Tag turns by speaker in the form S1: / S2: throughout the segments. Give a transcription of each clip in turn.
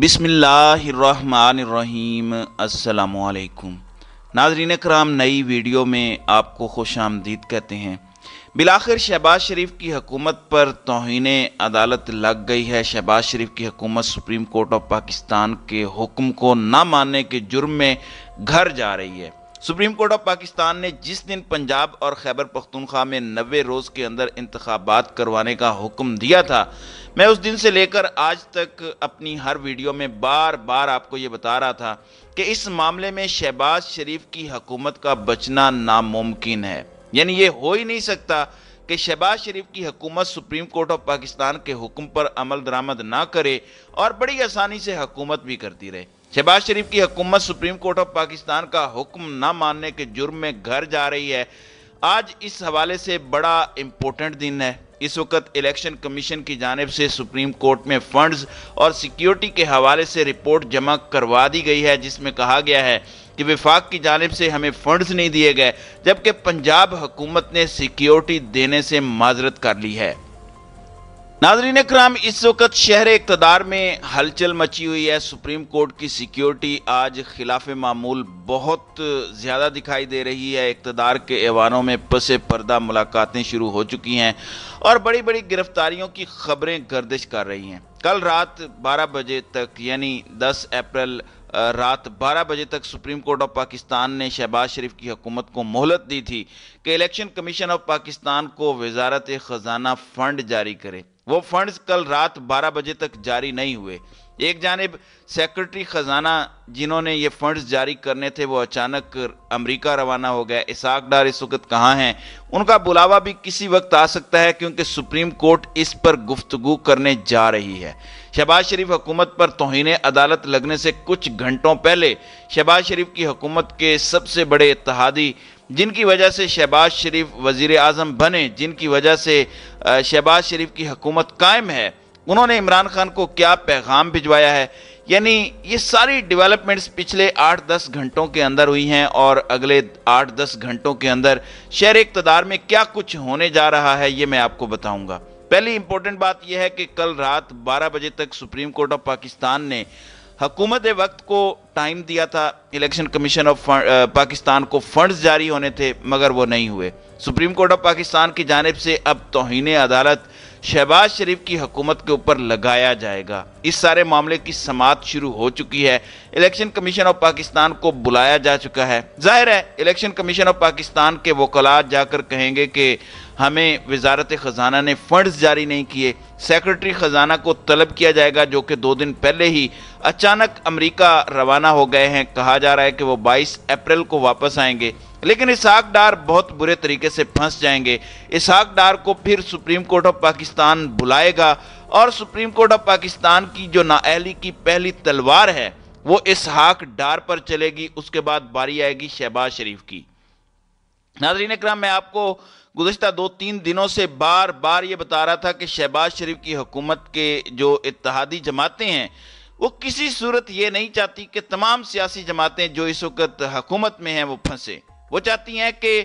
S1: بسم اللہ الرحمن الرحیم السلام علیکم ناظرین اکرام نئی ویڈیو میں آپ کو خوش آمدید کہتے ہیں بلاخر شہباز شریف کی حکومت پر توہین عدالت لگ گئی ہے شہباز شریف کی حکومت سپریم کورٹ آف پاکستان کے حکم کو نہ ماننے کے جرم میں گھر جا رہی ہے سپریم کورٹ آف پاکستان نے جس دن پنجاب اور خیبر پختونخوا میں نوے روز کے اندر انتخابات کروانے کا حکم دیا تھا میں اس دن سے لے کر آج تک اپنی ہر ویڈیو میں بار بار آپ کو یہ بتا رہا تھا کہ اس معاملے میں شہباز شریف کی حکومت کا بچنا ناممکن ہے یعنی یہ ہو ہی نہیں سکتا کہ شہباز شریف کی حکومت سپریم کورٹ آف پاکستان کے حکم پر عمل درآمد نہ کرے اور بڑی آسانی سے حکومت بھی کرتی رہے شہباز شریف کی حکومت سپریم کورٹ آف پاکستان کا حکم نہ ماننے کے جرم میں گھر جا رہی ہے آج اس حوالے سے بڑا امپورٹنٹ دن ہے اس وقت الیکشن کمیشن کی جانب سے سپریم کورٹ میں فنڈز اور سیکیورٹی کے حوالے سے رپورٹ جمع کروا دی گئی ہے جس میں کہا گیا ہے کہ وفاق کی جانب سے ہمیں فنڈز نہیں دیے گئے جبکہ پنجاب حکومت نے سیکیورٹی دینے سے معذرت کر لی ہے ناظرین اکرام اس وقت شہر اقتدار میں ہلچل مچی ہوئی ہے سپریم کورٹ کی سیکیورٹی آج خلاف معمول بہت زیادہ دکھائی دے رہی ہے اقتدار کے ایوانوں میں پس پردہ ملاقاتیں شروع ہو چکی ہیں اور بڑی بڑی گرفتاریوں کی خبریں گردش کر رہی ہیں کل رات بارہ بجے تک یعنی دس اپریل رات بارہ بجے تک سپریم کورٹ آف پاکستان نے شہباز شریف کی حکومت کو مہلت دی تھی کہ الیکشن کمیشن آف پاکستان کو وزارت خزانہ فنڈ جاری کرے وہ فنڈز کل رات بارہ بجے تک جاری نہیں ہوئے ایک جانب سیکرٹری خزانہ جنہوں نے یہ فنڈز جاری کرنے تھے وہ اچانک امریکہ روانہ ہو گیا اساق ڈار اس وقت کہاں ہیں ان کا بلاوا بھی کسی وقت آ سکتا ہے کیونکہ سپریم کورٹ اس پر گفتگو کرنے جا رہی ہے شہباز شریف حکومت پر توہین عدالت لگنے سے کچھ گھنٹوں پہلے شہباز شریف کی حکومت کے سب سے بڑے اتحادی جن کی وجہ سے شہباز شریف وزیر اعظم بنے جن کی وجہ سے شہباز شریف کی حکومت قائم ہے انہوں نے عمران خان کو کیا پیغام بھجوایا ہے یعنی یہ ساری ڈیولپمنٹس پچھلے آٹھ دس گھنٹوں کے اندر ہوئی ہیں اور اگلے آٹھ دس گھنٹوں کے اندر شہر اقتدار میں کیا کچھ ہونے جا رہا ہے یہ میں آپ کو بتاؤں گا پہلی امپورٹنٹ بات یہ ہے کہ کل رات بارہ بجے تک سپریم کورٹ آف پاکستان نے حکومت وقت کو ٹائم دیا تھا الیکشن کمیشن آف پاکستان کو فنڈز جاری ہونے تھے مگر وہ نہیں ہوئے سپریم کورٹ آف پاکستان کی جانب سے اب توہین عدالت شہباز شریف کی حکومت کے اوپر لگایا جائے گا اس سارے معاملے کی سماعت شروع ہو چکی ہے الیکشن کمیشن آف پاکستان کو بلایا جا چکا ہے ظاہر ہے الیکشن کمیشن آف پاکستان کے وکلاٹ جا کر کہیں گے کہ ہمیں وزارت خزانہ نے فنڈز جاری نہیں کیے سیکرٹری خزانہ کو طلب کیا جائے گا جو کہ دو دن پہلے ہی اچانک امریکہ روانہ ہو گئے ہیں کہا جا رہا ہے کہ وہ بائیس اپریل کو واپس آئیں گے لیکن اس ڈار بہت برے طریقے سے پھنس جائیں گے اس ڈار کو پھر سپریم کورٹ آف پاکستان بلائے گا اور سپریم کورٹ آف پاکستان کی جو نائلی کی پہلی تلوار ہے وہ اس ڈار پر چلے گی اس کے بعد باری آئے گی شہباز شریف کی ناظرین اکرام میں آپ کو گزشتہ دو تین دنوں سے بار بار یہ بتا رہا تھا کہ شہباز شریف کی حکومت کے جو اتحادی جماعتیں ہیں وہ کسی صورت یہ نہیں چاہتی کہ تمام سیاسی جماعتیں جو اس وقت حکومت میں ہیں وہ پھنسے وہ چاہتی ہیں کہ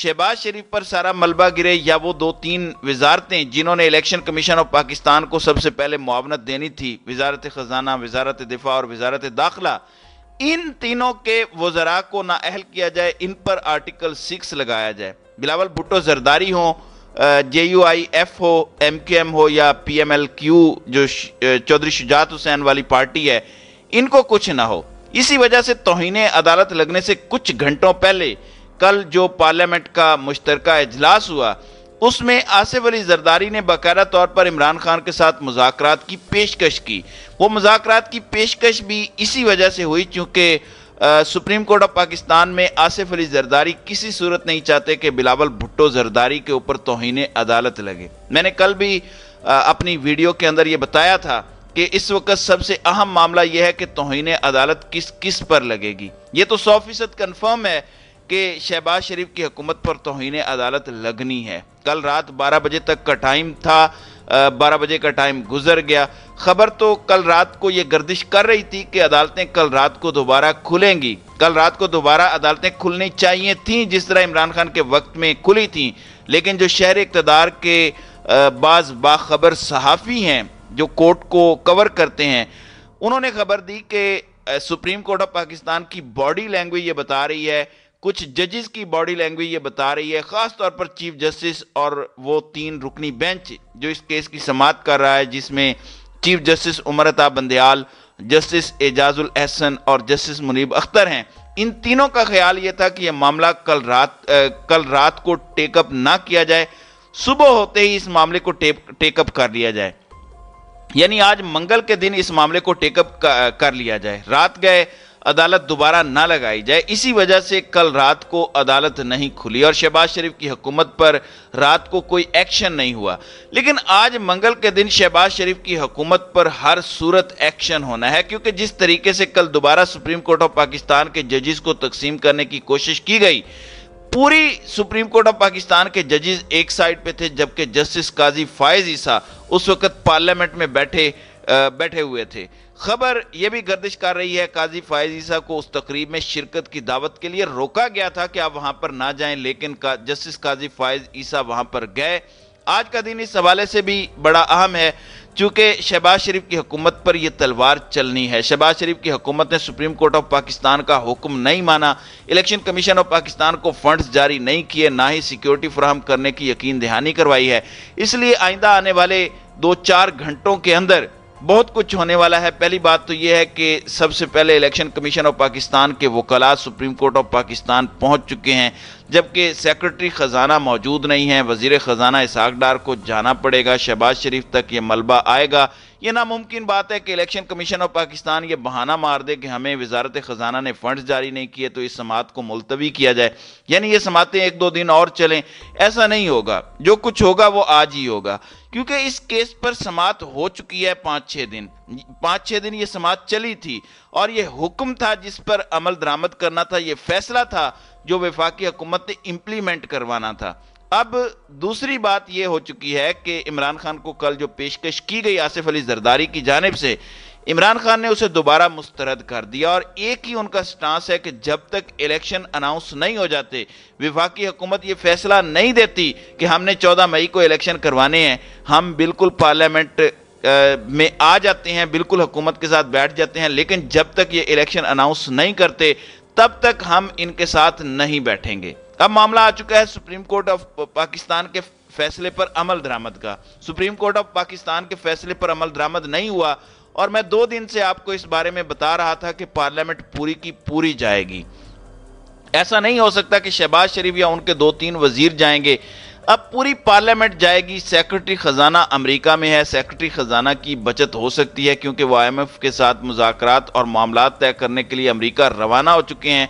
S1: شہباز شریف پر سارا ملبہ گرے یا وہ دو تین وزارتیں جنہوں نے الیکشن کمیشن آف پاکستان کو سب سے پہلے معاونت دینی تھی وزارت خزانہ وزارت دفاع اور وزارت داخلہ ان تینوں کے وزراء کو نہ اہل کیا جائے ان پر آرٹیکل سکس لگایا جائے بلاول بھٹو زرداری ہوں جے یو آئی ایف ہو ایم کیو ایم ہو یا پی ایم ایل کیو جو چودھری شجاعت حسین والی پارٹی ہے ان کو کچھ نہ ہو اسی وجہ سے توہین عدالت لگنے سے کچھ گھنٹوں پہلے کل جو پارلیمنٹ کا مشترکہ اجلاس ہوا اس میں آصف علی زرداری نے باقاعدہ طور پر عمران خان کے ساتھ مذاکرات کی پیشکش کی وہ مذاکرات کی پیشکش بھی اسی وجہ سے ہوئی چونکہ سپریم کورٹ آف پاکستان میں آصف علی زرداری کسی صورت نہیں چاہتے کہ بلاول بھٹو زرداری کے اوپر توہین عدالت لگے میں نے کل بھی اپنی ویڈیو کے اندر یہ بتایا تھا کہ اس وقت سب سے اہم معاملہ یہ ہے کہ توہین عدالت کس کس پر لگے گی یہ تو سو فیصد کنفرم ہے کہ شہباز شریف کی حکومت پر توہین عدالت لگنی ہے کل رات بارہ بجے تک کا ٹائم تھا بارہ بجے کا ٹائم گزر گیا خبر تو کل رات کو یہ گردش کر رہی تھی کہ عدالتیں کل رات کو دوبارہ کھلیں گی کل رات کو دوبارہ عدالتیں کھلنی چاہیے تھیں جس طرح عمران خان کے وقت میں کھلی تھیں لیکن جو شہر اقتدار کے بعض باخبر صحافی ہیں جو کورٹ کو کور کرتے ہیں انہوں نے خبر دی کہ سپریم کورٹ آف پاکستان کی باڈی لینگویج یہ بتا رہی ہے کچھ ججز کی باڈی لینگویج یہ بتا رہی ہے خاص طور پر چیف جسٹس اور وہ تین رکنی بینچ جو اس کیس کی سماعت کر رہا ہے جس میں chief justice Umar Ata Bandial justice Ijaz ul Ahsan اور جسٹس منیب اختر ہیں ان تینوں کا خیال یہ تھا کہ یہ معاملہ کل رات کل رات کو ٹیک اپ نہ کیا جائے صبح ہوتے ہی اس معاملے کو ٹیک اپ کر لیا جائے یعنی آج منگل کے دن اس معاملے کو ٹیک اپ کر لیا جائے رات گئے عدالت دوبارہ نہ لگائی جائے اسی وجہ سے کل رات کو عدالت نہیں کھلی اور شہباز شریف کی حکومت پر رات کو کوئی ایکشن نہیں ہوا لیکن آج منگل کے دن شہباز شریف کی حکومت پر ہر صورت ایکشن ہونا ہے کیونکہ جس طریقے سے کل دوبارہ سپریم کورٹ آف پاکستان کے ججز کو تقسیم کرنے کی کوشش کی گئی پوری سپریم کورٹ آف پاکستان کے ججز ایک سائٹ پہ تھے جبکہ جسٹس قاضی فائز عیسیٰ اس وقت پارلیمنٹ میں بیٹھے بیٹھے ہوئے تھے خبر یہ بھی گردش کر رہی ہے قاضی فائز عیسیٰ کو اس تقریب میں شرکت کی دعوت کے لیے روکا گیا تھا کہ آپ وہاں پر نہ جائیں لیکن جسٹس قاضی فائز عیسیٰ وہاں پر گئے آج کا دن اس حوالے سے بھی بڑا اہم ہے چونکہ شہباز شریف کی حکومت پر یہ تلوار چلنی ہے شہباز شریف کی حکومت نے سپریم کورٹ آف پاکستان کا حکم نہیں مانا الیکشن کمیشن آف پاکستان کو فنڈز جاری نہیں کیے نہ ہی سیکیورٹی فراہم کرنے کی یقین دہانی کروائی ہے اس لیے آئندہ آنے والے دو چار گھنٹوں کے اندر بہت کچھ ہونے والا ہے پہلی بات تو یہ ہے کہ سب سے پہلے الیکشن کمیشن آف پاکستان کے وکلاس سپریم کورٹ آف پاکستان پہنچ چکے ہیں جبکہ سیکرٹری خزانہ موجود نہیں ہے وزیر خزانہ اسحاق ڈار کو جانا پڑے گا شہباز شریف تک یہ ملبہ آئے گا یہ ناممکن بات ہے کہ الیکشن کمیشن آف پاکستان یہ بہانہ مار دے کہ ہمیں وزارت خزانہ نے فنڈز جاری نہیں کیے تو اس سماعت کو ملتوی کیا جائے یعنی یہ سماعتیں ایک دو دن اور چلیں ایسا نہیں ہوگا جو کچھ ہوگا وہ آج ہی ہوگا کیونکہ اس کیس پر سماعت ہو چکی ہے پانچ چھ دن پانچ چھ دن یہ سماعت چلی تھی اور یہ حکم تھا جس پر عمل درآمد کرنا تھا یہ فیصلہ تھا جو وفاقی حکومت نے امپلیمنٹ کروانا تھا اب دوسری بات یہ ہو چکی ہے کہ عمران خان کو کل جو پیشکش کی گئی آصف علی زرداری کی جانب سے عمران خان نے اسے دوبارہ مسترد کر دیا اور ایک ہی ان کا سٹانس ہے کہ جب تک الیکشن اناؤنس نہیں ہو جاتے وفاقی حکومت یہ فیصلہ نہیں دیتی کہ ہم نے چودہ مئی کو الیکشن کروانے ہیں ہم بالکل پارلیمنٹ میں آ جاتے ہیں بالکل حکومت کے ساتھ بیٹھ جاتے ہیں لیکن جب تک یہ الیکشن اناؤنس نہیں کرتے تب تک ہم ان کے ساتھ نہیں بیٹھیں گے اب معاملہ آ چکا ہے سپریم کورٹ آف پاکستان کے فیصلے پر عمل درامت کا سپریم کورٹ آف پاکستان کے فیصلے پر عمل درامت نہیں ہوا اور میں دو دن سے آپ کو اس بارے میں بتا رہا تھا کہ پارلیمنٹ پوری کی پوری جائے گی ایسا نہیں ہو سکتا کہ شہباز شریف یا ان کے دو تین وزیر جائیں گے اب پوری پارلیمنٹ جائے گی سیکرٹری خزانہ امریکہ میں ہے سیکرٹری خزانہ کی بچت ہو سکتی ہے کیونکہ وہ ایم ایف کے ساتھ مذاکرات اور معاملات طے کرنے کے لیے امریکہ روانہ ہو چکے ہیں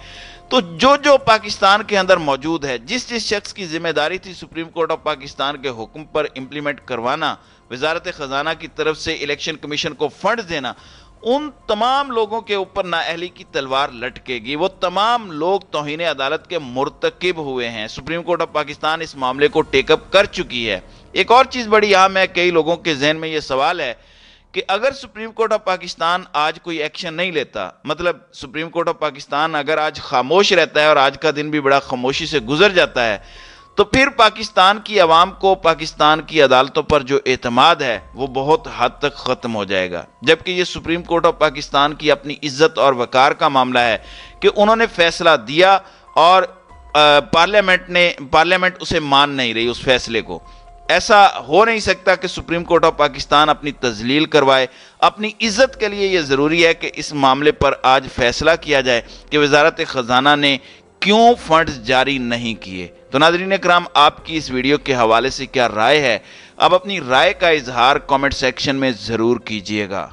S1: تو جو پاکستان کے اندر موجود ہے جس جس شخص کی ذمہ داری تھی سپریم کورٹ آف پاکستان کے حکم پر امپلیمنٹ کروانا وزارت خزانہ کی طرف سے الیکشن کمیشن کو فنڈ دینا ان تمام لوگوں کے اوپر نا کی تلوار لٹکے گی وہ تمام لوگ توہین عدالت کے مرتکب ہوئے ہیں سپریم کورٹ آف پاکستان اس معاملے کو ٹیک اپ کر چکی ہے ایک اور چیز بڑی عام ہے کئی لوگوں کے ذہن میں یہ سوال ہے کہ اگر سپریم کورٹ آف پاکستان آج کوئی ایکشن نہیں لیتا مطلب سپریم کورٹ آف پاکستان اگر آج خاموش رہتا ہے اور آج کا دن بھی بڑا خاموشی سے گزر جاتا ہے تو پھر پاکستان کی عوام کو پاکستان کی عدالتوں پر جو اعتماد ہے وہ بہت حد تک ختم ہو جائے گا جبکہ یہ سپریم کورٹ آف پاکستان کی اپنی عزت اور وقار کا معاملہ ہے کہ انہوں نے فیصلہ دیا اور پارلیمنٹ نے پارلیمنٹ اسے مان نہیں رہی اس فیصلے کو ایسا ہو نہیں سکتا کہ سپریم کورٹ آف پاکستان اپنی تزلیل کروائے اپنی عزت کے لیے یہ ضروری ہے کہ اس معاملے پر آج فیصلہ کیا جائے کہ وزارت خزانہ نے کیوں فنڈز جاری نہیں کیے تو ناظرین اکرام آپ کی اس ویڈیو کے حوالے سے کیا رائے ہے اب اپنی رائے کا اظہار کومنٹ سیکشن میں ضرور کیجیے گا